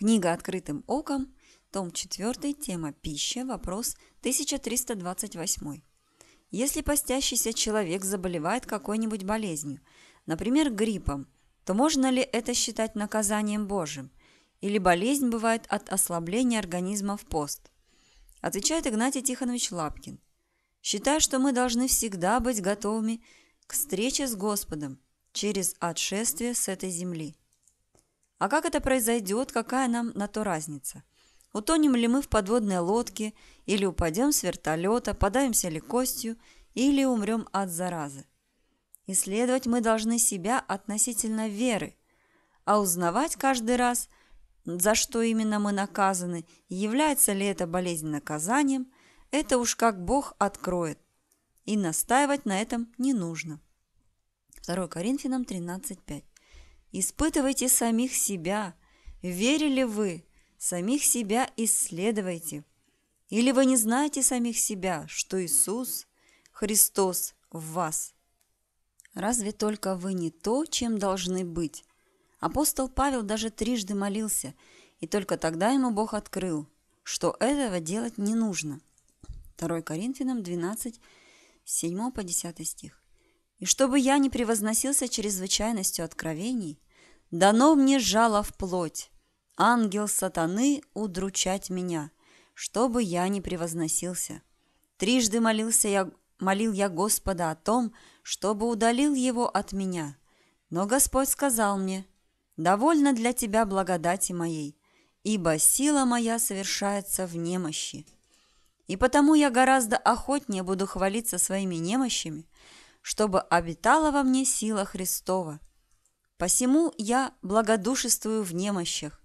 Книга «Открытым оком», том 4, тема «Пища», вопрос 1328. Если постящийся человек заболевает какой-нибудь болезнью, например, гриппом, то можно ли это считать наказанием Божьим? Или болезнь бывает от ослабления организма в пост? Отвечает Игнатий Тихонович Лапкин. Считаю, что мы должны всегда быть готовыми к встрече с Господом через отшествие с этой земли. А как это произойдет, какая нам на то разница? Утонем ли мы в подводной лодке, или упадем с вертолета, подавимся ли костью, или умрем от заразы? Исследовать мы должны себя относительно веры, а узнавать каждый раз, за что именно мы наказаны, является ли эта болезнь наказанием, это уж как Бог откроет. И настаивать на этом не нужно. 2 Коринфянам 13.5 Испытывайте самих себя. Верили вы? Самих себя Исследовайте. Или вы не знаете самих себя, что Иисус, Христос в вас? Разве только вы не то, чем должны быть? Апостол Павел даже трижды молился, и только тогда ему Бог открыл, что этого делать не нужно. 2 Коринфянам 12, 7 по 10 стих. И чтобы я не превозносился чрезвычайностью откровений, дано мне жало в плоть, ангел сатаны удручать меня, чтобы я не превозносился. Трижды молился я, молил я Господа о том, чтобы удалил его от меня. Но Господь сказал мне, «Довольно для тебя благодати моей, ибо сила моя совершается в немощи». И потому я гораздо охотнее буду хвалиться своими немощами, чтобы обитала во мне сила Христова. Посему я благодушествую в немощах,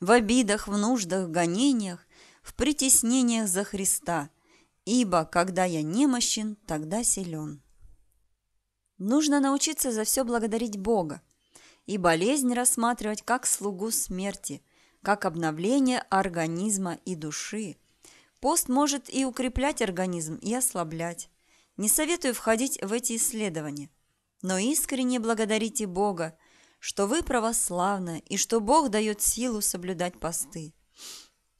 в обидах, в нуждах, в гонениях, в притеснениях за Христа, ибо когда я немощен, тогда силен. Нужно научиться за все благодарить Бога и болезнь рассматривать как слугу смерти, как обновление организма и души. Пост может и укреплять организм, и ослаблять. Не советую входить в эти исследования, но искренне благодарите Бога, что вы православны и что Бог дает силу соблюдать посты.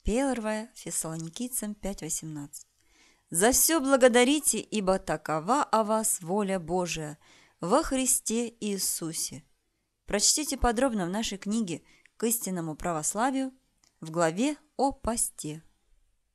1 Фессалоникийцам 5.18 «За все благодарите, ибо такова о вас воля Божия во Христе Иисусе». Прочтите подробно в нашей книге «К истинному православию» в главе о посте.